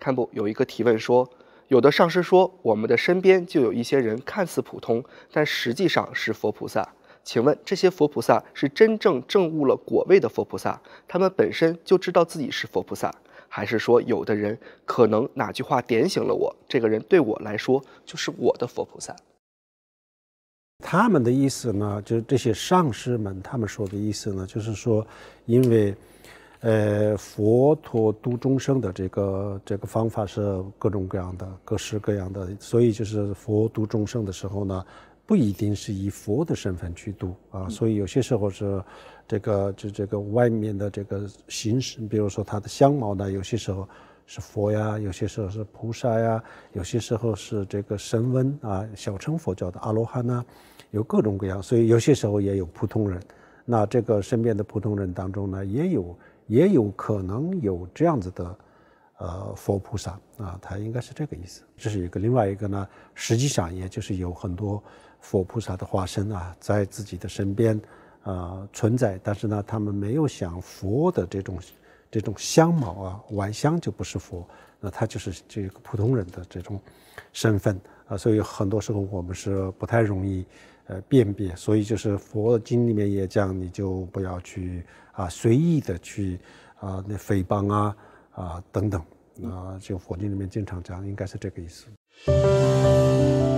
看不有一个提问说：“有的上师说，我们的身边就有一些人看似普通，但实际上是佛菩萨。请问这些佛菩萨是真正证悟了果位的佛菩萨，他们本身就知道自己是佛菩萨，还是说有的人可能哪句话点醒了我，这个人对我来说就是我的佛菩萨？”他们的意思呢，就是这些上师们他们说的意思呢，就是说，因为。呃，佛陀度众生的这个这个方法是各种各样的，各式各样的。所以就是佛度众生的时候呢，不一定是以佛的身份去度啊。所以有些时候是这个就这个外面的这个形式，比如说他的相貌呢，有些时候是佛呀，有些时候是菩萨呀，有些时候是这个神温啊，小乘佛教的阿罗汉呐，有各种各样。所以有些时候也有普通人。那这个身边的普通人当中呢，也有。也有可能有这样子的，呃，佛菩萨啊，他应该是这个意思。这是一个，另外一个呢，实际上也就是有很多佛菩萨的化身啊，在自己的身边啊存在，但是呢，他们没有像佛的这种这种相貌啊，外相就不是佛，那他就是这个普通人的这种身份啊，所以很多时候我们是不太容易。呃，辨别，所以就是佛经里面也讲，你就不要去啊，随意的去啊，那诽谤啊，啊等等，啊，就佛经里面经常讲，应该是这个意思。